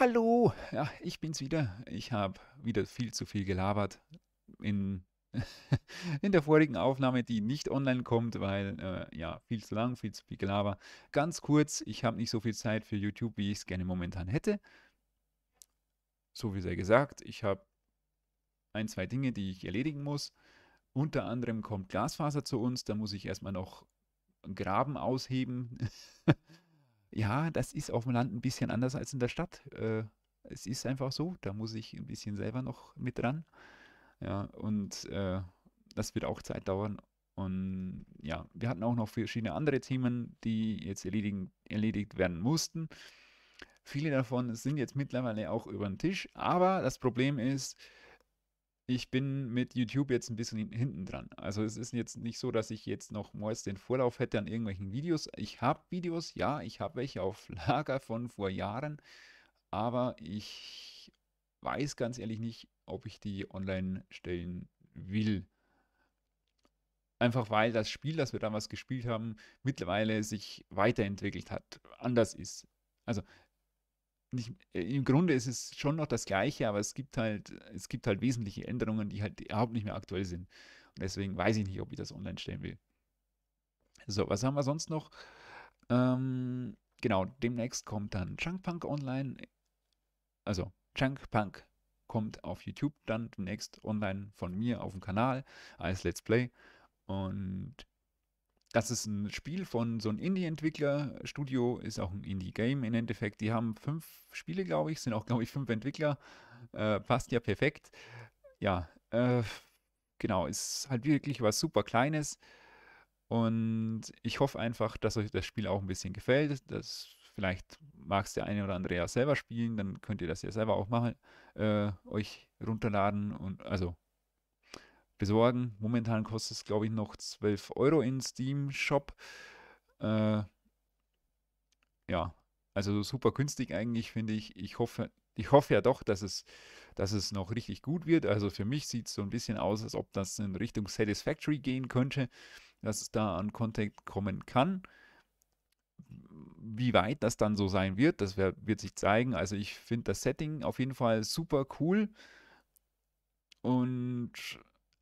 Hallo, ja, ich bin's wieder. Ich habe wieder viel zu viel gelabert in, in der vorigen Aufnahme, die nicht online kommt, weil äh, ja, viel zu lang, viel zu viel gelabert. Ganz kurz, ich habe nicht so viel Zeit für YouTube, wie ich es gerne momentan hätte. So wie sehr gesagt, ich habe ein, zwei Dinge, die ich erledigen muss. Unter anderem kommt Glasfaser zu uns, da muss ich erstmal noch Graben ausheben. ja, das ist auf dem Land ein bisschen anders als in der Stadt. Äh, es ist einfach so, da muss ich ein bisschen selber noch mit dran. Ja, und äh, das wird auch Zeit dauern. Und ja, wir hatten auch noch verschiedene andere Themen, die jetzt erledigen, erledigt werden mussten. Viele davon sind jetzt mittlerweile auch über den Tisch, aber das Problem ist, ich bin mit YouTube jetzt ein bisschen hinten dran. Also es ist jetzt nicht so, dass ich jetzt noch meist den Vorlauf hätte an irgendwelchen Videos. Ich habe Videos, ja, ich habe welche auf Lager von vor Jahren, aber ich weiß ganz ehrlich nicht, ob ich die online stellen will. Einfach weil das Spiel, das wir damals gespielt haben, mittlerweile sich weiterentwickelt hat, anders ist. Also ich, äh, im Grunde ist es schon noch das Gleiche, aber es gibt halt, es gibt halt wesentliche Änderungen, die halt überhaupt nicht mehr aktuell sind. Und deswegen weiß ich nicht, ob ich das online stellen will. So, was haben wir sonst noch? Ähm, genau, demnächst kommt dann Chunk Punk online. Also, Chunk Punk kommt auf YouTube dann demnächst online von mir auf dem Kanal als Let's Play. Und das ist ein Spiel von so einem Indie-Entwickler. Studio ist auch ein Indie-Game im Endeffekt. Die haben fünf Spiele, glaube ich, sind auch, glaube ich, fünf Entwickler. Äh, passt ja perfekt. Ja, äh, genau, ist halt wirklich was super Kleines. Und ich hoffe einfach, dass euch das Spiel auch ein bisschen gefällt. Das vielleicht magst der eine oder andere ja selber spielen, dann könnt ihr das ja selber auch machen, äh, euch runterladen und also besorgen. Momentan kostet es, glaube ich, noch 12 Euro in Steam Shop. Äh, ja, also super günstig eigentlich, finde ich. Ich hoffe, ich hoffe ja doch, dass es, dass es noch richtig gut wird. Also für mich sieht es so ein bisschen aus, als ob das in Richtung Satisfactory gehen könnte, dass es da an Contact kommen kann. Wie weit das dann so sein wird, das wär, wird sich zeigen. Also ich finde das Setting auf jeden Fall super cool. Und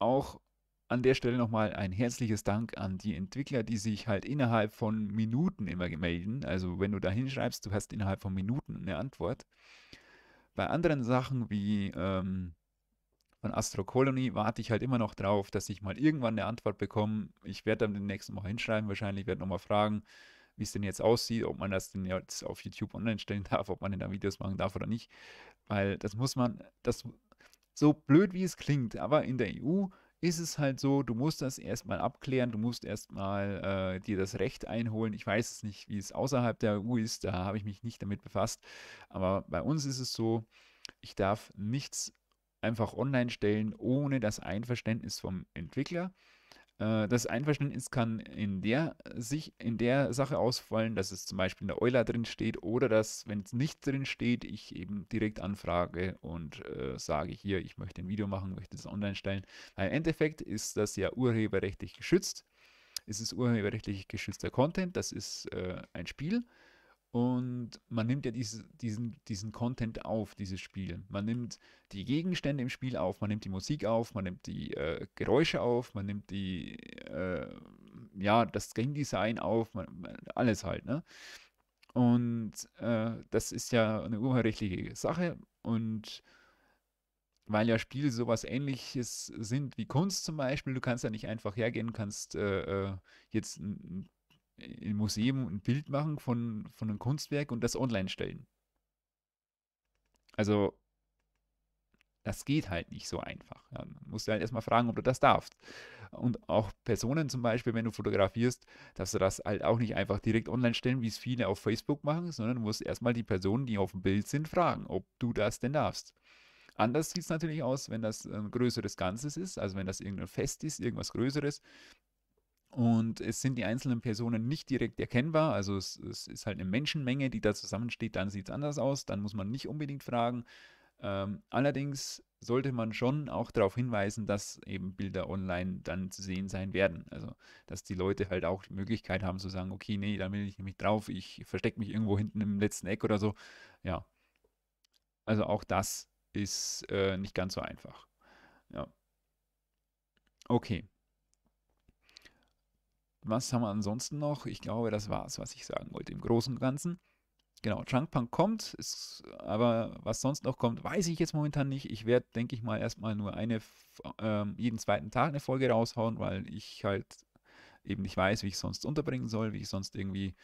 auch an der Stelle nochmal ein herzliches Dank an die Entwickler, die sich halt innerhalb von Minuten immer melden. Also wenn du da hinschreibst, du hast innerhalb von Minuten eine Antwort. Bei anderen Sachen wie ähm, von Astro Colony warte ich halt immer noch drauf, dass ich mal irgendwann eine Antwort bekomme. Ich werde dann den nächsten Mal hinschreiben, wahrscheinlich werde nochmal fragen, wie es denn jetzt aussieht, ob man das denn jetzt auf YouTube online stellen darf, ob man denn da Videos machen darf oder nicht. Weil das muss man, das so blöd wie es klingt, aber in der EU ist es halt so, du musst das erstmal abklären, du musst erstmal äh, dir das Recht einholen. Ich weiß es nicht, wie es außerhalb der EU ist, da habe ich mich nicht damit befasst. Aber bei uns ist es so, ich darf nichts einfach online stellen ohne das Einverständnis vom Entwickler. Äh, das Einverständnis kann in der, sich, in der Sache ausfallen, dass es zum Beispiel in der Euler drin steht oder dass, wenn es nicht drin steht, ich eben direkt anfrage und äh, sage hier, ich möchte ein Video machen, möchte es online stellen. Weil im Endeffekt ist das ja urheberrechtlich geschützt. Es ist urheberrechtlich geschützter Content, das ist äh, ein Spiel. Und man nimmt ja diese, diesen, diesen Content auf, dieses Spiel. Man nimmt die Gegenstände im Spiel auf, man nimmt die Musik auf, man nimmt die äh, Geräusche auf, man nimmt die, äh, ja, das Game Design auf, man, man, alles halt, ne? Und äh, das ist ja eine urheberrechtliche Sache und weil ja Spiele sowas ähnliches sind wie Kunst zum Beispiel, du kannst ja nicht einfach hergehen, kannst äh, äh, jetzt ein im Museum ein Bild machen von, von einem Kunstwerk und das online stellen. Also, das geht halt nicht so einfach. Ja, man muss halt erstmal fragen, ob du das darfst. Und auch Personen zum Beispiel, wenn du fotografierst, dass du das halt auch nicht einfach direkt online stellen, wie es viele auf Facebook machen, sondern du musst erstmal die Personen, die auf dem Bild sind, fragen, ob du das denn darfst. Anders sieht es natürlich aus, wenn das ein ähm, größeres Ganzes ist, also wenn das irgendein Fest ist, irgendwas Größeres, und es sind die einzelnen Personen nicht direkt erkennbar. Also es, es ist halt eine Menschenmenge, die da zusammensteht, dann sieht es anders aus, dann muss man nicht unbedingt fragen. Ähm, allerdings sollte man schon auch darauf hinweisen, dass eben Bilder online dann zu sehen sein werden. Also, dass die Leute halt auch die Möglichkeit haben zu sagen, okay, nee, da will ich nämlich drauf, ich verstecke mich irgendwo hinten im letzten Eck oder so. Ja. Also auch das ist äh, nicht ganz so einfach. Ja. Okay was haben wir ansonsten noch? Ich glaube, das war es, was ich sagen wollte im Großen und Ganzen. Genau, Trunkpunk kommt, ist, aber was sonst noch kommt, weiß ich jetzt momentan nicht. Ich werde, denke ich mal, erstmal nur eine, ähm, jeden zweiten Tag eine Folge raushauen, weil ich halt eben nicht weiß, wie ich sonst unterbringen soll, wie ich sonst irgendwie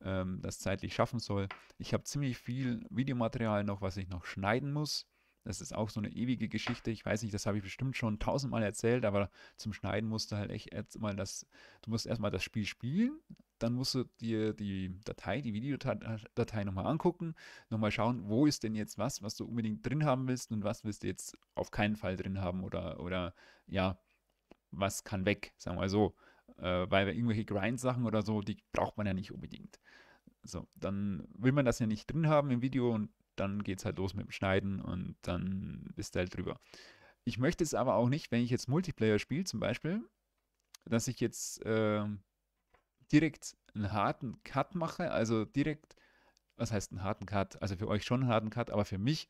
ähm, das zeitlich schaffen soll. Ich habe ziemlich viel Videomaterial noch, was ich noch schneiden muss. Das ist auch so eine ewige Geschichte. Ich weiß nicht, das habe ich bestimmt schon tausendmal erzählt, aber zum Schneiden musst du halt echt erstmal das, du musst erstmal das Spiel spielen, dann musst du dir die Datei, die Videodatei nochmal angucken, nochmal schauen, wo ist denn jetzt was, was du unbedingt drin haben willst und was willst du jetzt auf keinen Fall drin haben oder, oder ja, was kann weg, sagen wir mal so. Äh, weil irgendwelche Grind-Sachen oder so, die braucht man ja nicht unbedingt. So, dann will man das ja nicht drin haben im Video und dann geht es halt los mit dem Schneiden und dann bist du halt drüber. Ich möchte es aber auch nicht, wenn ich jetzt Multiplayer spiele zum Beispiel, dass ich jetzt äh, direkt einen harten Cut mache, also direkt, was heißt einen harten Cut? Also für euch schon einen harten Cut, aber für mich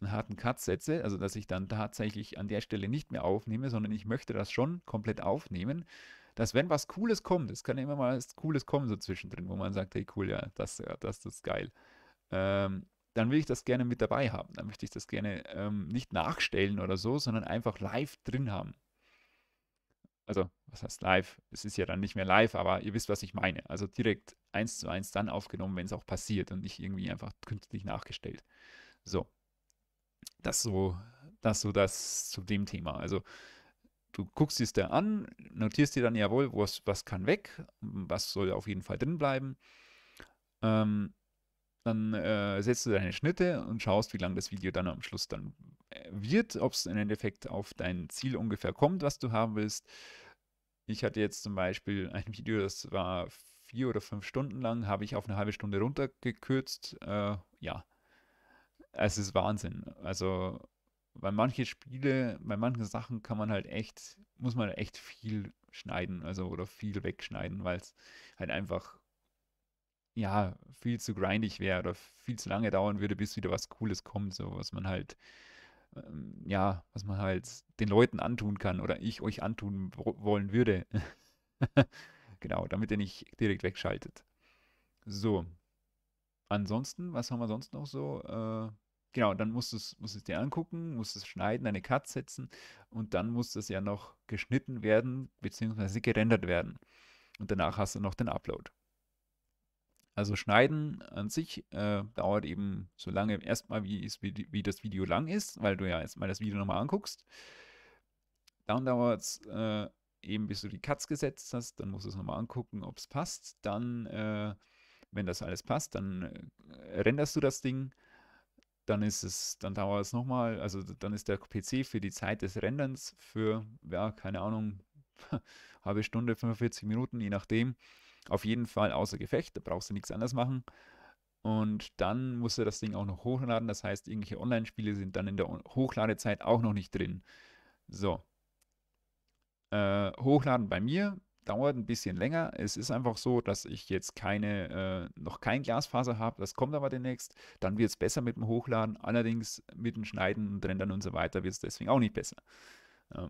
einen harten Cut setze, also dass ich dann tatsächlich an der Stelle nicht mehr aufnehme, sondern ich möchte das schon komplett aufnehmen, dass wenn was Cooles kommt, es kann immer mal was Cooles kommen so zwischendrin, wo man sagt, hey cool, ja, das, ja, das ist geil, ähm, dann will ich das gerne mit dabei haben. Dann möchte ich das gerne ähm, nicht nachstellen oder so, sondern einfach live drin haben. Also, was heißt live? Es ist ja dann nicht mehr live, aber ihr wisst, was ich meine. Also direkt eins zu eins dann aufgenommen, wenn es auch passiert und nicht irgendwie einfach künstlich nachgestellt. So. Das so, das so das zu dem Thema. Also, du guckst es dir an, notierst dir dann, jawohl, was, was kann weg, was soll auf jeden Fall drin bleiben. Ähm, dann äh, setzt du deine Schnitte und schaust, wie lang das Video dann am Schluss dann äh, wird, ob es im Endeffekt auf dein Ziel ungefähr kommt, was du haben willst. Ich hatte jetzt zum Beispiel ein Video, das war vier oder fünf Stunden lang, habe ich auf eine halbe Stunde runtergekürzt. Äh, ja, also, es ist Wahnsinn. Also bei manchen Spiele, bei manchen Sachen kann man halt echt, muss man echt viel schneiden, also oder viel wegschneiden, weil es halt einfach ja, viel zu grindig wäre oder viel zu lange dauern würde, bis wieder was Cooles kommt, so was man halt, ähm, ja, was man halt den Leuten antun kann oder ich euch antun wollen würde. genau, damit ihr nicht direkt wegschaltet. So. Ansonsten, was haben wir sonst noch so? Äh, genau, dann musst du es musst dir angucken, musst es schneiden, eine Cut setzen und dann muss das ja noch geschnitten werden, beziehungsweise gerendert werden. Und danach hast du noch den Upload. Also Schneiden an sich äh, dauert eben so lange erstmal, wie, wie, das Video lang ist, weil du ja erstmal das Video nochmal anguckst. Dann dauert es äh, eben, bis du die Cuts gesetzt hast, dann musst du es nochmal angucken, ob es passt. Dann, äh, wenn das alles passt, dann äh, renderst du das Ding. Dann ist es, dann dauert es nochmal, also dann ist der PC für die Zeit des Renderns für, ja, keine Ahnung, halbe Stunde, 45 Minuten, je nachdem. Auf jeden Fall außer Gefecht, da brauchst du nichts anders machen. Und dann musst du das Ding auch noch hochladen. Das heißt, irgendwelche Online-Spiele sind dann in der Hochladezeit auch noch nicht drin. So. Äh, hochladen bei mir dauert ein bisschen länger. Es ist einfach so, dass ich jetzt keine, äh, noch kein Glasfaser habe. Das kommt aber demnächst. Dann wird es besser mit dem Hochladen. Allerdings mit dem Schneiden und Rendern und so weiter wird es deswegen auch nicht besser. Ähm,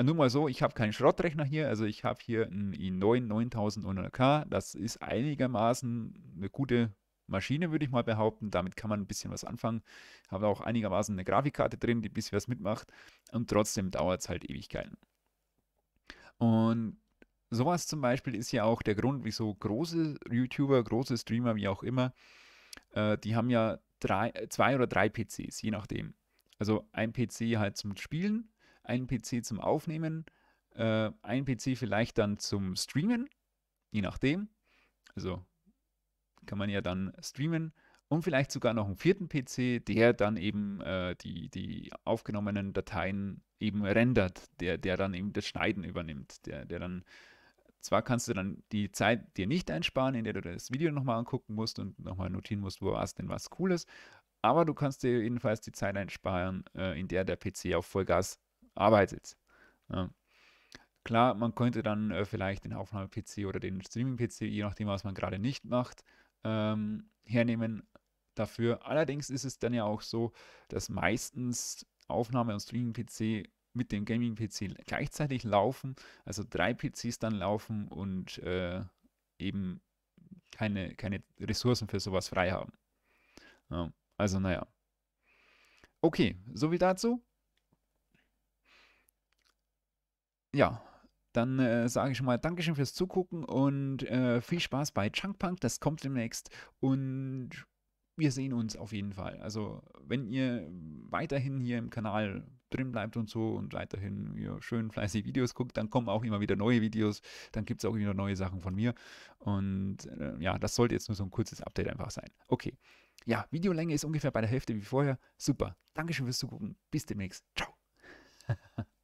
äh, nur mal so, ich habe keinen Schrottrechner hier, also ich habe hier einen i9 9900K. Das ist einigermaßen eine gute Maschine, würde ich mal behaupten. Damit kann man ein bisschen was anfangen. Ich Habe auch einigermaßen eine Grafikkarte drin, die ein bisschen was mitmacht. Und trotzdem dauert es halt Ewigkeiten. Und sowas zum Beispiel ist ja auch der Grund, wieso große YouTuber, große Streamer, wie auch immer, äh, die haben ja drei, äh, zwei oder drei PCs, je nachdem. Also ein PC halt zum Spielen einen PC zum Aufnehmen, äh, einen PC vielleicht dann zum Streamen, je nachdem. Also kann man ja dann streamen und vielleicht sogar noch einen vierten PC, der dann eben äh, die, die aufgenommenen Dateien eben rendert, der, der dann eben das Schneiden übernimmt, der, der dann zwar kannst du dann die Zeit dir nicht einsparen, in der du das Video nochmal angucken musst und nochmal notieren musst, wo war es denn was Cooles, aber du kannst dir jedenfalls die Zeit einsparen, äh, in der der PC auf Vollgas arbeitet. Ne? Ja. Klar, man könnte dann äh, vielleicht den Aufnahme-PC oder den Streaming-PC, je nachdem, was man gerade nicht macht, ähm, hernehmen dafür. Allerdings ist es dann ja auch so, dass meistens Aufnahme- und Streaming-PC mit dem Gaming-PC gleichzeitig laufen, also drei PCs dann laufen und äh, eben keine, keine Ressourcen für sowas frei haben. Ja, ne? also naja. Okay, soviel dazu. ja, dann äh, sage ich mal Dankeschön fürs Zugucken und äh, viel Spaß bei Chunk Punk. Das kommt demnächst und wir sehen uns auf jeden Fall. Also, wenn ihr weiterhin hier im Kanal drin bleibt und so und weiterhin ihr schön fleißig Videos guckt, dann kommen auch immer wieder neue Videos, dann gibt es auch wieder neue Sachen von mir. Und äh, ja, das sollte jetzt nur so ein kurzes Update einfach sein. Okay. Ja, Videolänge ist ungefähr bei der Hälfte wie vorher. Super. Dankeschön fürs Zugucken. Bis demnächst. Ciao.